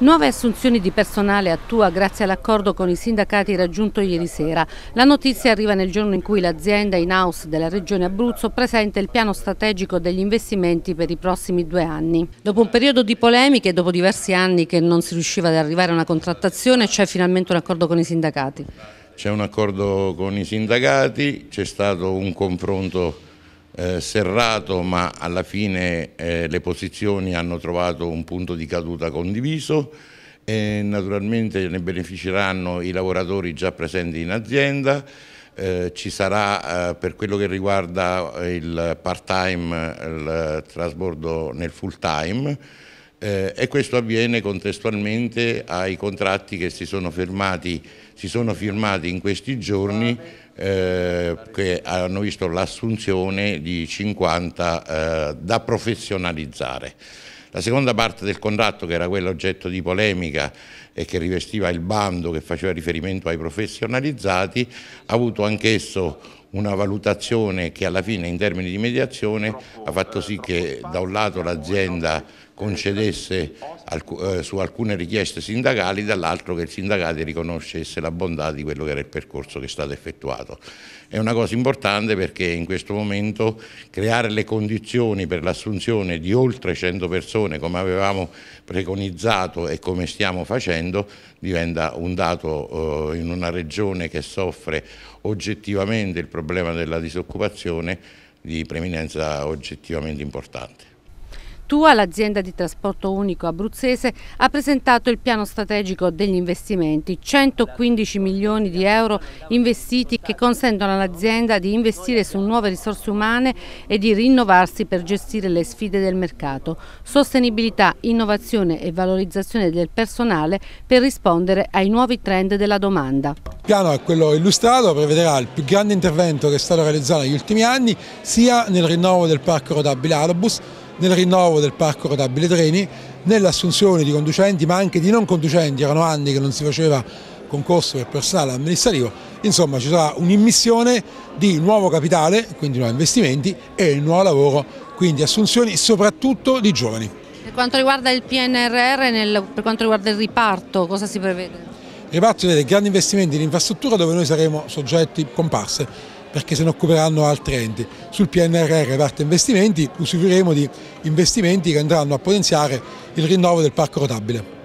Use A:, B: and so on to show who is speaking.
A: Nuove assunzioni di personale attua grazie all'accordo con i sindacati raggiunto ieri sera. La notizia arriva nel giorno in cui l'azienda in house della Regione Abruzzo presenta il piano strategico degli investimenti per i prossimi due anni. Dopo un periodo di polemiche dopo diversi anni che non si riusciva ad arrivare a una contrattazione c'è finalmente un accordo con i sindacati.
B: C'è un accordo con i sindacati, c'è stato un confronto eh, serrato ma alla fine eh, le posizioni hanno trovato un punto di caduta condiviso e naturalmente ne beneficeranno i lavoratori già presenti in azienda, eh, ci sarà eh, per quello che riguarda il part time il trasbordo nel full time eh, e questo avviene contestualmente ai contratti che si sono firmati, si sono firmati in questi giorni eh, che hanno visto l'assunzione di 50 eh, da professionalizzare. La seconda parte del contratto, che era quella oggetto di polemica e che rivestiva il bando che faceva riferimento ai professionalizzati, ha avuto anch'esso una valutazione che alla fine in termini di mediazione ha fatto sì che da un lato l'azienda concedesse alc eh, su alcune richieste sindacali, dall'altro che il sindacato riconoscesse la bontà di quello che era il percorso che è stato effettuato. È una cosa importante perché in questo momento creare le condizioni per l'assunzione di oltre 100 persone come avevamo preconizzato e come stiamo facendo diventa un dato eh, in una regione che soffre oggettivamente il problema problema della disoccupazione di preminenza oggettivamente importante.
A: Tua, l'azienda di trasporto unico abruzzese, ha presentato il piano strategico degli investimenti, 115 milioni di euro investiti che consentono all'azienda di investire su nuove risorse umane e di rinnovarsi per gestire le sfide del mercato, sostenibilità, innovazione e valorizzazione del personale per rispondere ai nuovi trend della domanda. Il
C: piano è quello illustrato, prevederà il più grande intervento che è stato realizzato negli ultimi anni, sia nel rinnovo del parco rotabile autobus, nel rinnovo del parco rotabile treni, nell'assunzione di conducenti ma anche di non conducenti, erano anni che non si faceva concorso per personale amministrativo, insomma ci sarà un'immissione di nuovo capitale, quindi nuovi investimenti e nuovo lavoro, quindi assunzioni soprattutto di giovani.
A: Per quanto riguarda il PNRR, nel, per quanto riguarda il riparto, cosa si prevede?
C: Il riparto vede grandi investimenti in infrastruttura dove noi saremo soggetti comparse perché se ne occuperanno altri enti. Sul PNRR parte investimenti usufruiremo di investimenti che andranno a potenziare il rinnovo del parco rotabile.